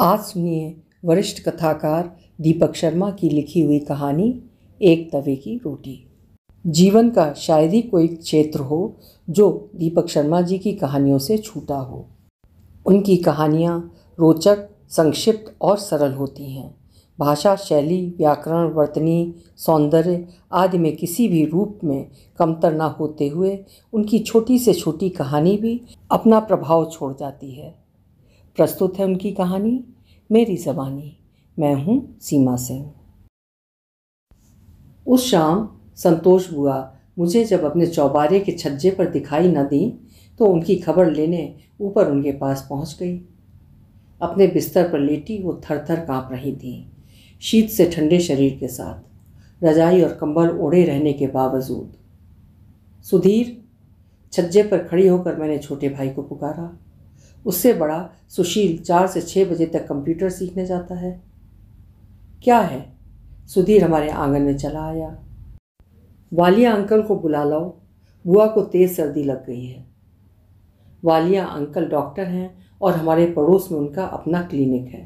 आज सुनिए वरिष्ठ कथाकार दीपक शर्मा की लिखी हुई कहानी एक तवे की रोटी जीवन का शायद ही कोई क्षेत्र हो जो दीपक शर्मा जी की कहानियों से छूटा हो उनकी कहानियाँ रोचक संक्षिप्त और सरल होती हैं भाषा शैली व्याकरण वर्तनी सौंदर्य आदि में किसी भी रूप में कमतर ना होते हुए उनकी छोटी से छोटी कहानी भी अपना प्रभाव छोड़ जाती है प्रस्तुत है उनकी कहानी मेरी जबानी मैं हूँ सीमा सिंह उस शाम संतोष बुआ मुझे जब अपने चौबारे के छज्जे पर दिखाई न दी तो उनकी खबर लेने ऊपर उनके पास पहुंच गई अपने बिस्तर पर लेटी वो थर थर काँप रही थी शीत से ठंडे शरीर के साथ रजाई और कंबल ओढ़े रहने के बावजूद सुधीर छज्जे पर खड़ी होकर मैंने छोटे भाई को पुकारा उससे बड़ा सुशील चार से छः बजे तक कंप्यूटर सीखने जाता है क्या है सुधीर हमारे आंगन में चला आया वालिया अंकल को बुला लाओ बुआ को तेज़ सर्दी लग गई है वालिया अंकल डॉक्टर हैं और हमारे पड़ोस में उनका अपना क्लिनिक है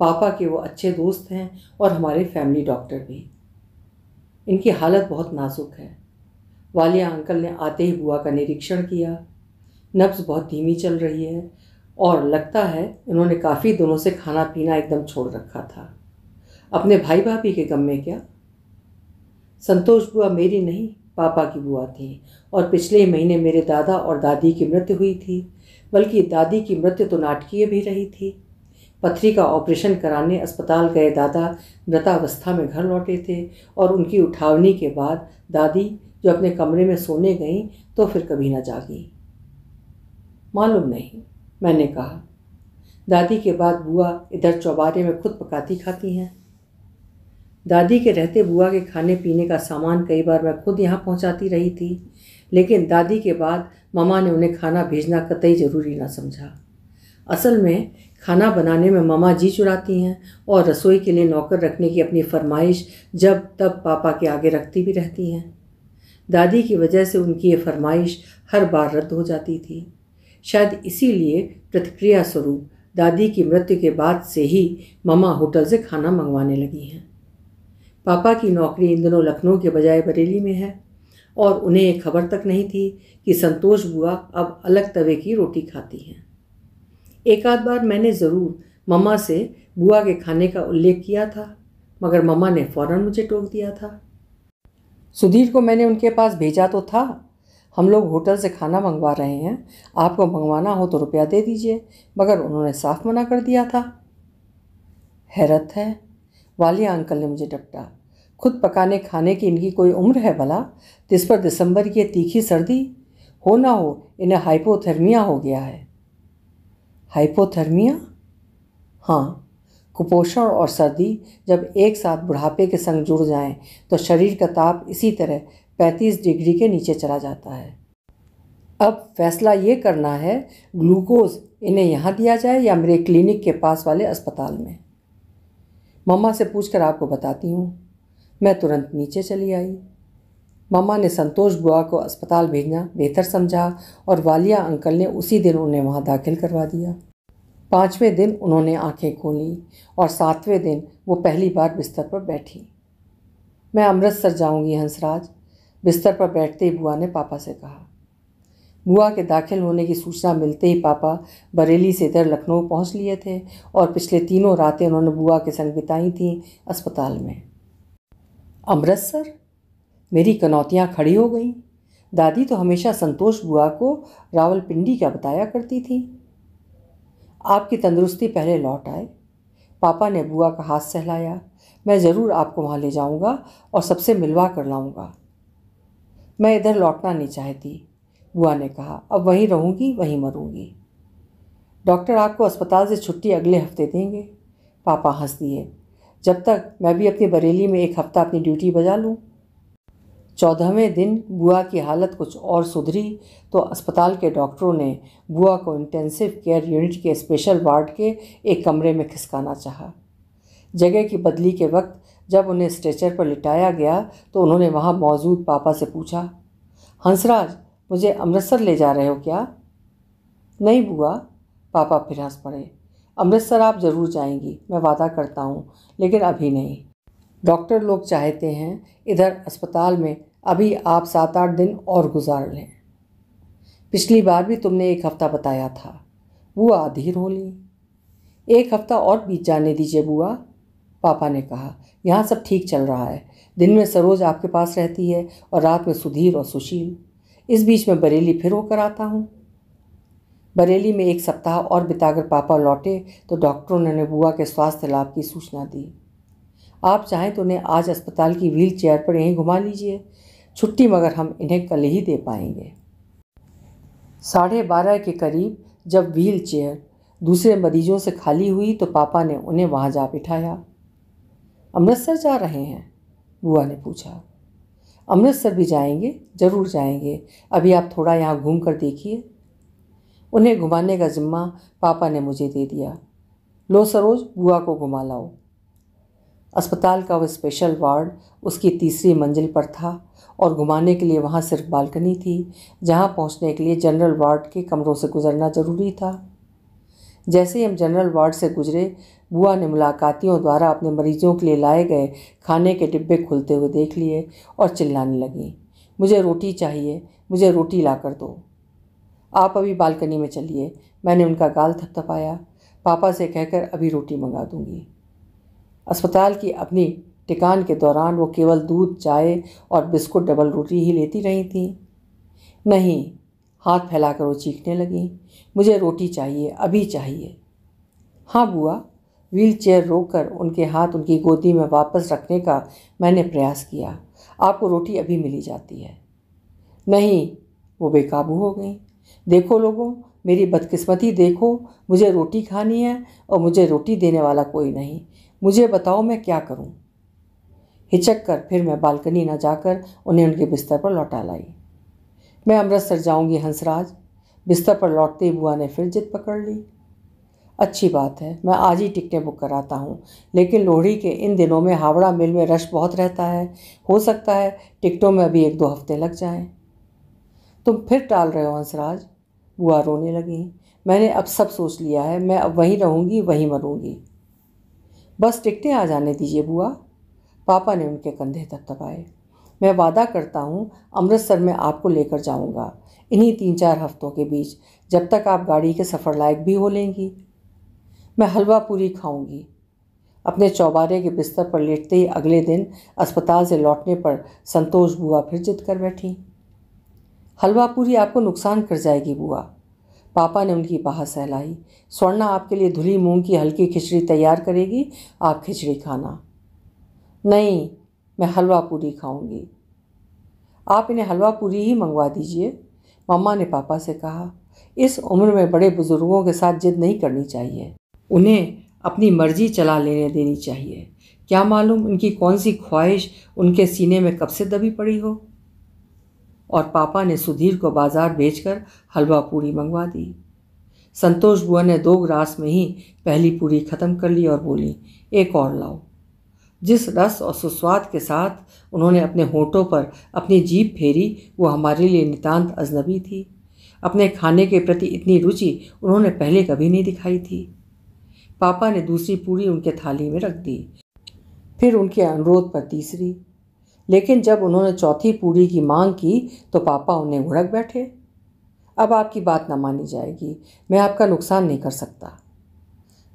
पापा के वो अच्छे दोस्त हैं और हमारे फैमिली डॉक्टर भी इनकी हालत बहुत नाजुक है वालिया अंकल ने आते ही बुआ का निरीक्षण किया नब्स बहुत धीमी चल रही है और लगता है इन्होंने काफ़ी दिनों से खाना पीना एकदम छोड़ रखा था अपने भाई भाभी के गम में क्या संतोष बुआ मेरी नहीं पापा की बुआ थी और पिछले ही महीने मेरे दादा और दादी की मृत्यु हुई थी बल्कि दादी की मृत्यु तो नाटकीय भी रही थी पथरी का ऑपरेशन कराने अस्पताल गए दादा मृतावस्था में घर लौटे थे और उनकी उठावनी के बाद दादी जो अपने कमरे में सोने गईं तो फिर कभी ना जागी मालूम नहीं मैंने कहा दादी के बाद बुआ इधर चौबारे में खुद पकाती खाती हैं दादी के रहते बुआ के खाने पीने का सामान कई बार मैं खुद यहाँ पहुँचाती रही थी लेकिन दादी के बाद मामा ने उन्हें खाना भेजना कतई ज़रूरी ना समझा असल में खाना बनाने में मामा जी चुराती हैं और रसोई के लिए नौकर रखने की अपनी फरमाइश जब तब पापा के आगे रखती भी रहती हैं दादी की वजह से उनकी ये फरमाइश हर बार रद्द हो जाती थी शायद इसीलिए प्रतिक्रिया स्वरूप दादी की मृत्यु के बाद से ही मामा होटल से खाना मंगवाने लगी हैं पापा की नौकरी इन दिनों लखनऊ के बजाय बरेली में है और उन्हें एक खबर तक नहीं थी कि संतोष बुआ अब अलग तवे की रोटी खाती हैं एक आध बार मैंने ज़रूर मम्मा से बुआ के खाने का उल्लेख किया था मगर मम्मा ने फ़ौरन मुझे टोक दिया था सुधीर को मैंने उनके पास भेजा तो था हम लोग होटल से खाना मंगवा रहे हैं आपको मंगवाना हो तो रुपया दे दीजिए मगर उन्होंने साफ मना कर दिया था हैरत है वालिया अंकल ने मुझे डपटा खुद पकाने खाने की इनकी कोई उम्र है भला जिस पर दिसंबर की तीखी सर्दी हो ना हो इन्हें हाइपोथर्मिया हो गया है हाइपोथर्मिया हाँ कुपोषण और सर्दी जब एक साथ बुढ़ापे के संग जुड़ जाएं तो शरीर का ताप इसी तरह 35 डिग्री के नीचे चला जाता है अब फैसला ये करना है ग्लूकोज इन्हें यहाँ दिया जाए या मेरे क्लिनिक के पास वाले अस्पताल में मम्मा से पूछ कर आपको बताती हूँ मैं तुरंत नीचे चली आई मामा ने संतोष बुआ को अस्पताल भेजना बेहतर समझा और वालिया अंकल ने उसी दिन उन्हें वहाँ दाखिल करवा दिया पाँचवें दिन उन्होंने आंखें खोली और सातवें दिन वो पहली बार बिस्तर पर बैठी मैं अमृतसर जाऊंगी हंसराज बिस्तर पर बैठते ही बुआ ने पापा से कहा बुआ के दाखिल होने की सूचना मिलते ही पापा बरेली से इधर लखनऊ पहुंच लिए थे और पिछले तीनों रातें उन्होंने बुआ के संग बिताई थी अस्पताल में अमृतसर मेरी कनौतियाँ खड़ी हो गई दादी तो हमेशा संतोष बुआ को रावलपिंडी का बताया करती थी आपकी तंदुरुस्ती पहले लौट आए पापा ने बुआ का हाथ सहलाया मैं ज़रूर आपको वहाँ ले जाऊँगा और सबसे मिलवा कर लाऊँगा मैं इधर लौटना नहीं चाहती बुआ ने कहा अब वहीं रहूँगी वहीं मरूँगी डॉक्टर आपको अस्पताल से छुट्टी अगले हफ्ते देंगे पापा हंस दिए जब तक मैं भी अपनी बरेली में एक हफ्ता अपनी ड्यूटी बजा लूँ चौदहवें दिन बुआ की हालत कुछ और सुधरी तो अस्पताल के डॉक्टरों ने बुआ को इंटेंसिव केयर यूनिट के स्पेशल वार्ड के एक कमरे में खिसकाना चाहा जगह की बदली के वक्त जब उन्हें स्ट्रेचर पर लिटाया गया तो उन्होंने वहाँ मौजूद पापा से पूछा हंसराज मुझे अमृतसर ले जा रहे हो क्या नहीं बुआ पापा फिर हंस पड़े अमृतसर आप ज़रूर जाएंगी मैं वादा करता हूँ लेकिन अभी नहीं डॉक्टर लोग चाहते हैं इधर अस्पताल में अभी आप सात आठ दिन और गुजार लें पिछली बार भी तुमने एक हफ़्ता बताया था बुआ अधीर हो ली एक हफ़्ता और बीत जाने दीजिए बुआ पापा ने कहा यहाँ सब ठीक चल रहा है दिन में सरोज आपके पास रहती है और रात में सुधीर और सुशील इस बीच में बरेली फिर होकर आता हूँ बरेली में एक सप्ताह और बिताकर पापा लौटे तो डॉक्टरों ने उन्हें बुआ के स्वास्थ्य लाभ की सूचना दी आप चाहें तो उन्हें आज अस्पताल की व्हील चेयर पर यहीं घुमा लीजिए छुट्टी मगर हम इन्हें कल ही दे पाएंगे साढ़े बारह के करीब जब व्हील चेयर दूसरे मरीजों से खाली हुई तो पापा ने उन्हें वहाँ जा बिठाया अमृतसर जा रहे हैं बुआ ने पूछा अमृतसर भी जाएंगे ज़रूर जाएंगे अभी आप थोड़ा यहाँ घूम कर देखिए उन्हें घुमाने का जिम्मा पापा ने मुझे दे दिया लो सरोज बुआ को घुमा लाओ अस्पताल का वह स्पेशल वार्ड उसकी तीसरी मंजिल पर था और घुमाने के लिए वहाँ सिर्फ बालकनी थी जहाँ पहुँचने के लिए जनरल वार्ड के कमरों से गुजरना ज़रूरी था जैसे ही हम जनरल वार्ड से गुजरे बुआ ने मुलाकातियों द्वारा अपने मरीजों के लिए लाए गए खाने के डिब्बे खुलते हुए देख लिए और चिल्लाने लगी मुझे रोटी चाहिए मुझे रोटी ला कर दो आप अभी बालकनी में चलिए मैंने उनका गाल थपथपाया पापा से कहकर अभी रोटी मंगा दूंगी अस्पताल की अपनी टिकान के दौरान वो केवल दूध चाय और बिस्कुट डबल रोटी ही लेती रही थी नहीं हाथ फैलाकर वो चीखने लगी मुझे रोटी चाहिए अभी चाहिए हाँ बुआ व्हील चेयर रोककर उनके हाथ उनकी गोदी में वापस रखने का मैंने प्रयास किया आपको रोटी अभी मिली जाती है नहीं वो बेकाबू हो गई देखो लोगों मेरी बदकिस्मती देखो मुझे रोटी खानी है और मुझे रोटी देने वाला कोई नहीं मुझे बताओ मैं क्या करूं? हिचक कर फिर मैं बालकनी न जाकर उन्हें उनके बिस्तर पर लौटा लाई मैं अमृतसर जाऊंगी हंसराज बिस्तर पर लौटते बुआ ने फिर जिद पकड़ ली अच्छी बात है मैं आज ही टिकटें बुक कराता हूँ लेकिन लोहड़ी के इन दिनों में हावड़ा मिल में रश बहुत रहता है हो सकता है टिकटों में अभी एक दो हफ्ते लग जाएं। तुम फिर टाल रहे हो हंसराज बुआ रोने लगी मैंने अब सब सोच लिया है मैं अब वहीं रहूँगी वहीं मरूँगी बस टिकटें आ जाने दीजिए बुआ पापा ने उनके कंधे थपथपाए मैं वादा करता हूँ अमृतसर में आपको लेकर जाऊँगा इन्हीं तीन चार हफ्तों के बीच जब तक आप गाड़ी के सफ़र लायक भी हो लेंगी मैं हलवा पूरी खाऊंगी अपने चौबारे के बिस्तर पर लेटते ही अगले दिन अस्पताल से लौटने पर संतोष बुआ फिर जिद कर बैठी हलवा पूरी आपको नुकसान कर जाएगी बुआ पापा ने उनकी बाह सहलाई स्वर्णा आपके लिए धुली मूंग की हल्की खिचड़ी तैयार करेगी आप खिचड़ी खाना नहीं मैं हलवा पूरी खाऊंगी आप इन्हें हलवा पूरी ही मंगवा दीजिए मम्मा ने पापा से कहा इस उम्र में बड़े बुज़ुर्गों के साथ जिद नहीं करनी चाहिए उन्हें अपनी मर्जी चला लेने देनी चाहिए क्या मालूम उनकी कौन सी ख्वाहिश उनके सीने में कब से दबी पड़ी हो और पापा ने सुधीर को बाज़ार बेचकर हलवा पूरी मंगवा दी संतोष बुआ ने दो ग्रास में ही पहली पूरी ख़त्म कर ली और बोली एक और लाओ जिस रस और सुस्वाद के साथ उन्होंने अपने होठों पर अपनी जीप फेरी वो हमारे लिए नितांत अजनबी थी अपने खाने के प्रति इतनी रुचि उन्होंने पहले कभी नहीं दिखाई थी पापा ने दूसरी पूरी उनके थाली में रख दी फिर उनके अनुरोध पर तीसरी लेकिन जब उन्होंने चौथी पूरी की मांग की तो पापा उन्हें उड़क बैठे अब आपकी बात ना मानी जाएगी मैं आपका नुकसान नहीं कर सकता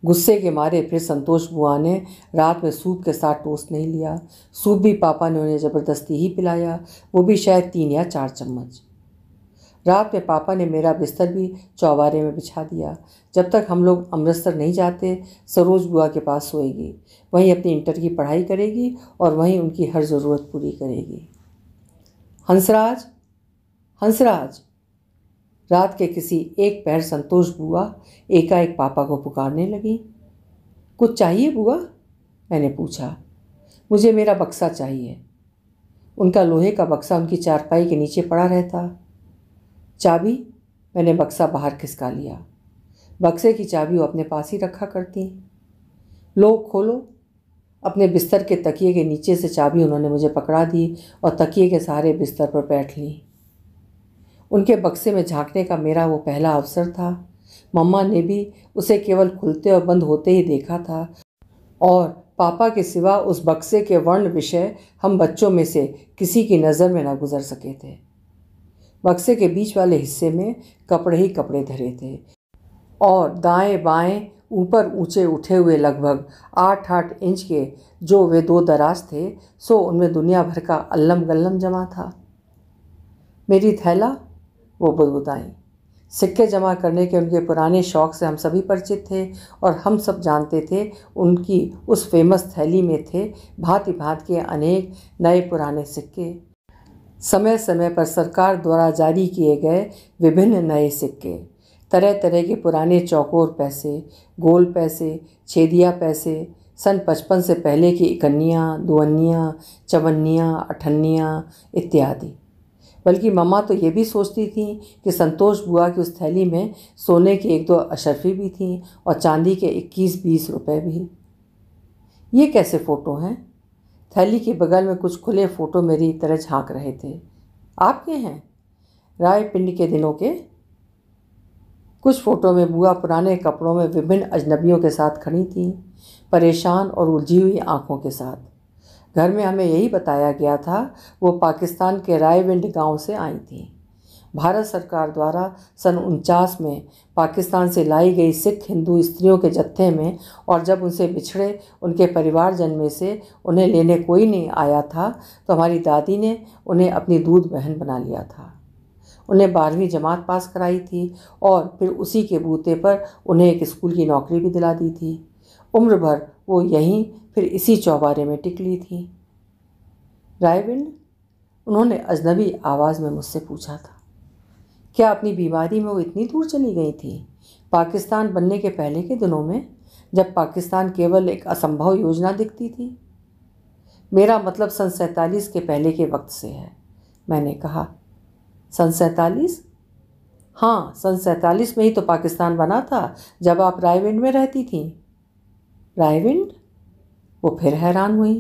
गुस्से के मारे फिर संतोष बुआ ने रात में सूप के साथ टोस्ट नहीं लिया सूप भी पापा ने उन्हें ज़बरदस्ती ही पिलाया वो भी शायद तीन या चार चम्मच रात में पापा ने मेरा बिस्तर भी चौबारे में बिछा दिया जब तक हम लोग अमृतसर नहीं जाते सरोज बुआ के पास सोएगी वहीं अपनी इंटर की पढ़ाई करेगी और वहीं उनकी हर ज़रूरत पूरी करेगी हंसराज हंसराज रात के किसी एक पैर संतोष बुआ एकाएक पापा को पुकारने लगी कुछ चाहिए बुआ मैंने पूछा मुझे मेरा बक्सा चाहिए उनका लोहे का बक्सा उनकी चारपाई के नीचे पड़ा रहता चाबी मैंने बक्सा बाहर खिसका लिया बक्से की चाबी वो अपने पास ही रखा करती लो खोलो अपने बिस्तर के तकिए के नीचे से चाबी उन्होंने मुझे पकड़ा दी और तकिए के सहारे बिस्तर पर बैठ ली उनके बक्से में झांकने का मेरा वो पहला अवसर था मम्मा ने भी उसे केवल खुलते और बंद होते ही देखा था और पापा के सिवा उस बक्से के वर्ण विषय हम बच्चों में से किसी की नज़र में ना गुजर सके थे बक्से के बीच वाले हिस्से में कपड़े ही कपड़े धरे थे और दाएं बाएं ऊपर ऊंचे उठे हुए लगभग आठ आठ इंच के जो वे दो दराज थे सो उनमें दुनिया भर का अल्लम गल्लम जमा था मेरी थैला वो बुदबुदाई सिक्के जमा करने के उनके पुराने शौक से हम सभी परिचित थे और हम सब जानते थे उनकी उस फेमस थैली में थे भांति भांति के अनेक नए पुराने सिक्के समय समय पर सरकार द्वारा जारी किए गए विभिन्न नए सिक्के तरह तरह के पुराने चौकोर पैसे गोल पैसे छेदिया पैसे सन पचपन से पहले की इकन्या दुअन्नियाँ चवन्नियाँ अठन्नियाँ इत्यादि बल्कि मम्मा तो ये भी सोचती थी कि संतोष बुआ की उस थैली में सोने की एक दो अशरफी भी थी और चांदी के इक्कीस बीस रुपए भी ये कैसे फ़ोटो हैं थैली के बगल में कुछ खुले फ़ोटो मेरी तरह झांक रहे थे आपके हैं राय पिंड के दिनों के कुछ फ़ोटो में बुआ पुराने कपड़ों में विभिन्न अजनबियों के साथ खड़ी थी परेशान और उलझी हुई आँखों के साथ घर में हमें यही बताया गया था वो पाकिस्तान के रायविंड गांव से आई थी भारत सरकार द्वारा सन उनचास में पाकिस्तान से लाई गई सिख हिंदू स्त्रियों के जत्थे में और जब उनसे बिछड़े उनके परिवारजन में से उन्हें लेने कोई नहीं आया था तो हमारी दादी ने उन्हें अपनी दूध बहन बना लिया था उन्हें बारहवीं जमात पास कराई थी और फिर उसी के बूते पर उन्हें एक स्कूल की नौकरी भी दिला दी थी उम्र भर वो यहीं फिर इसी चौबारे में टिकली थी रायविंड उन्होंने अजनबी आवाज़ में मुझसे पूछा था क्या अपनी बीमारी में वो इतनी दूर चली गई थी पाकिस्तान बनने के पहले के दिनों में जब पाकिस्तान केवल एक असंभव योजना दिखती थी मेरा मतलब सन सैतालीस के पहले के वक्त से है मैंने कहा सन सैतालीस हाँ सन सैतालीस में ही तो पाकिस्तान बना था जब आप रायविंड में रहती थी रायविंड वो फिर हैरान हुई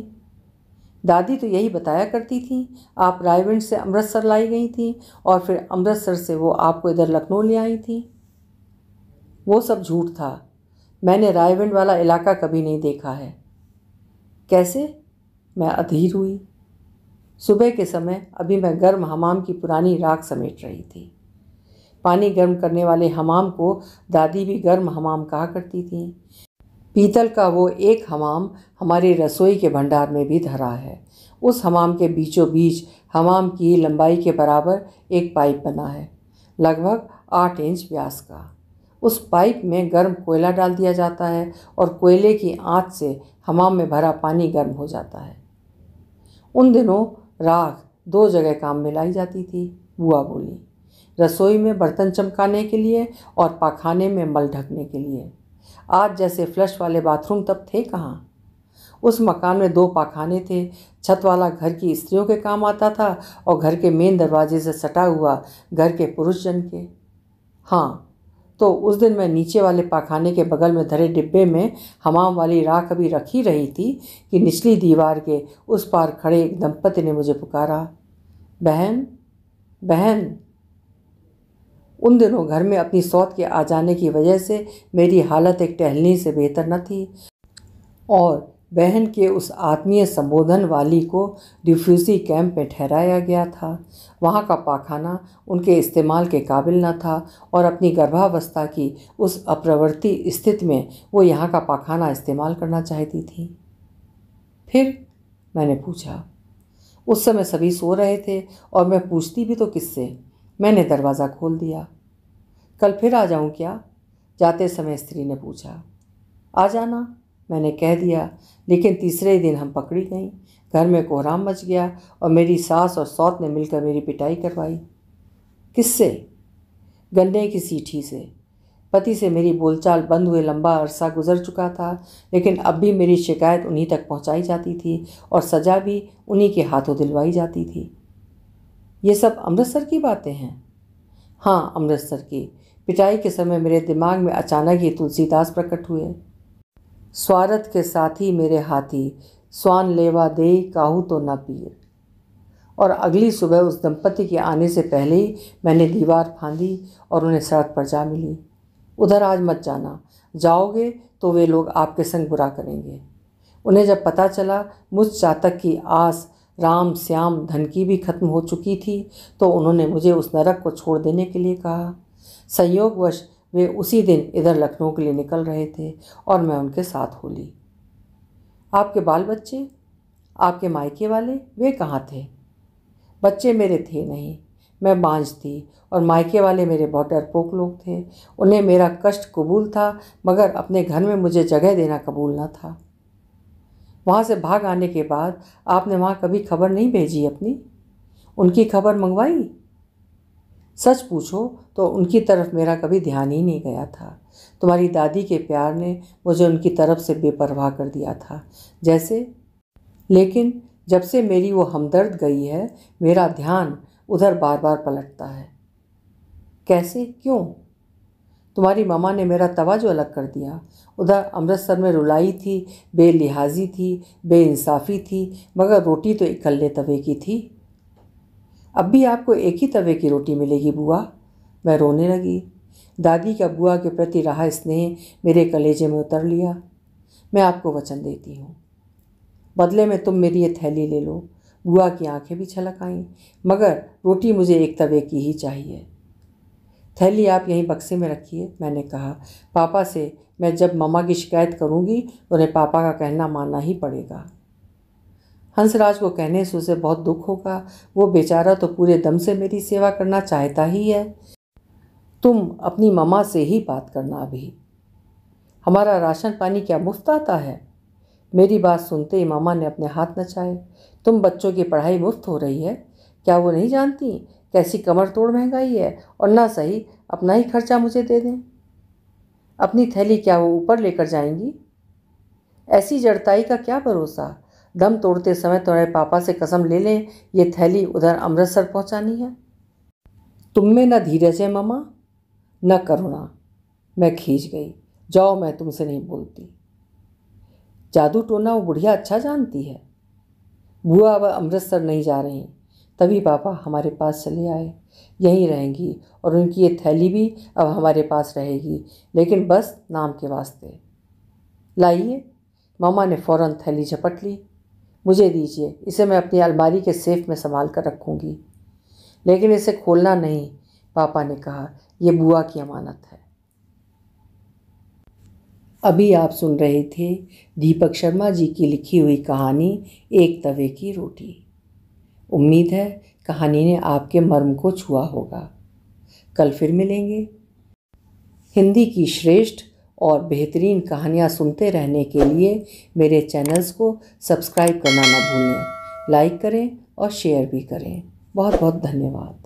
दादी तो यही बताया करती थी आप रायगंज से अमृतसर लाई गई थी और फिर अमृतसर से वो आपको इधर लखनऊ ले आई थी वो सब झूठ था मैंने रायगंज वाला इलाका कभी नहीं देखा है कैसे मैं अधीर हुई सुबह के समय अभी मैं गर्म हमाम की पुरानी राख समेट रही थी पानी गर्म करने वाले हमाम को दादी भी गर्म हमाम कहा करती थी पीतल का वो एक हमाम हमारी रसोई के भंडार में भी धरा है उस हमाम के बीचों बीच हमाम की लंबाई के बराबर एक पाइप बना है लगभग आठ इंच व्यास का उस पाइप में गर्म कोयला डाल दिया जाता है और कोयले की आँच से हमाम में भरा पानी गर्म हो जाता है उन दिनों राख दो जगह काम में लाई जाती थी बुआ बोली रसोई में बर्तन चमकाने के लिए और पाखाने में मल ढकने के लिए आज जैसे फ्लश वाले बाथरूम तब थे कहाँ उस मकान में दो पाखाने थे छत वाला घर की स्त्रियों के काम आता था और घर के मेन दरवाजे से सटा हुआ घर के पुरुष जन के हाँ तो उस दिन मैं नीचे वाले पाखाने के बगल में धरे डिब्बे में हमाम वाली राख अभी रखी रही थी कि निचली दीवार के उस पार खड़े एक दंपति ने मुझे पुकारा बहन बहन उन दिनों घर में अपनी सौत के आ जाने की वजह से मेरी हालत एक टहलनी से बेहतर न थी और बहन के उस आत्मीय संबोधन वाली को रिफ्यूज़ी कैंप में ठहराया गया था वहाँ का पाखाना उनके इस्तेमाल के काबिल न था और अपनी गर्भावस्था की उस अप्रवृत्ति स्थिति में वो यहाँ का पाखाना इस्तेमाल करना चाहती थी फिर मैंने पूछा उस समय सभी सो रहे थे और मैं पूछती भी तो किससे मैंने दरवाज़ा खोल दिया कल फिर आ जाऊं क्या जाते समय स्त्री ने पूछा आ जाना मैंने कह दिया लेकिन तीसरे दिन हम पकड़ी गई घर में कोहराम मच गया और मेरी सास और सौत ने मिलकर मेरी पिटाई करवाई किससे गन्ने की सीठी से पति से मेरी बोलचाल बंद हुए लंबा अरसा गुजर चुका था लेकिन अब भी मेरी शिकायत उन्हीं तक पहुंचाई जाती थी और सज़ा भी उन्हीं के हाथों दिलवाई जाती थी ये सब अमृतसर की बातें हैं हाँ अमृतसर की पिटाई के समय मेरे दिमाग में अचानक ये तुलसीदास प्रकट हुए स्वारथ के साथी मेरे हाथी स्वान लेवा दे काहू तो न पीर और अगली सुबह उस दंपति के आने से पहले ही मैंने दीवार फांदी और उन्हें सड़क पर जा मिली उधर आज मत जाना जाओगे तो वे लोग आपके संग बुरा करेंगे उन्हें जब पता चला मुझ चातक की आस राम श्याम धन की भी खत्म हो चुकी थी तो उन्होंने मुझे उस नरक को छोड़ देने के लिए कहा संयोगवश वे उसी दिन इधर लखनऊ के लिए निकल रहे थे और मैं उनके साथ होली आपके बाल बच्चे आपके मायके वाले वे कहाँ थे बच्चे मेरे थे नहीं मैं बांझ थी और मायके वाले मेरे बहुत डरपोक लोग थे उन्हें मेरा कष्ट कबूल था मगर अपने घर में मुझे जगह देना कबूल ना था वहाँ से भाग आने के बाद आपने वहाँ कभी खबर नहीं भेजी अपनी उनकी खबर मंगवाई सच पूछो तो उनकी तरफ मेरा कभी ध्यान ही नहीं गया था तुम्हारी दादी के प्यार ने मुझे उनकी तरफ से बेपरवाह कर दिया था जैसे लेकिन जब से मेरी वो हमदर्द गई है मेरा ध्यान उधर बार बार पलटता है कैसे क्यों तुम्हारी मामा ने मेरा तोजो अलग कर दिया उधर अमृतसर में रुलाई थी बेलिहाजी थी बेइंसाफ़ी थी मगर रोटी तो इकल्ले तवे की थी अब भी आपको एक ही तवे की रोटी मिलेगी बुआ मैं रोने लगी दादी का बुआ के प्रति रहा स्नेह मेरे कलेजे में उतर लिया मैं आपको वचन देती हूँ बदले में तुम मेरी ये थैली ले लो बुआ की आंखें भी छलक आईं मगर रोटी मुझे एक तवे की ही चाहिए थैली आप यहीं बक्से में रखिए मैंने कहा पापा से मैं जब मामा की शिकायत करूंगी उन्हें पापा का कहना मानना ही पड़ेगा हंसराज को कहने से उसे बहुत दुख होगा वो बेचारा तो पूरे दम से मेरी सेवा करना चाहता ही है तुम अपनी मामा से ही बात करना अभी हमारा राशन पानी क्या मुफ्त आता है मेरी बात सुनते ही मामा ने अपने हाथ नचाए तुम बच्चों की पढ़ाई मुफ्त हो रही है क्या वो नहीं जानती कैसी तो कमर तोड़ महंगाई है और ना सही अपना ही खर्चा मुझे दे दें अपनी थैली क्या वो ऊपर लेकर जाएंगी ऐसी जड़ताई का क्या भरोसा दम तोड़ते समय तुम्हारे तो पापा से कसम ले लें ये थैली उधर अमृतसर पहुंचानी है तुम में न धीरज है ममा न करुणा मैं खींच गई जाओ मैं तुमसे नहीं बोलती जादू टोना वो बुढ़िया अच्छा जानती है बुआ अब अमृतसर नहीं जा रही तभी पापा हमारे पास चले आए यहीं रहेंगी और उनकी ये थैली भी अब हमारे पास रहेगी लेकिन बस नाम के वास्ते लाइए मामा ने फ़ौरन थैली झपट ली मुझे दीजिए इसे मैं अपनी अलमारी के सेफ में संभाल कर रखूँगी लेकिन इसे खोलना नहीं पापा ने कहा यह बुआ की अमानत है अभी आप सुन रहे थे दीपक शर्मा जी की लिखी हुई कहानी एक तवे की रोटी उम्मीद है कहानी ने आपके मर्म को छुआ होगा कल फिर मिलेंगे हिंदी की श्रेष्ठ और बेहतरीन कहानियाँ सुनते रहने के लिए मेरे चैनल्स को सब्सक्राइब करना ना भूलें लाइक करें और शेयर भी करें बहुत बहुत धन्यवाद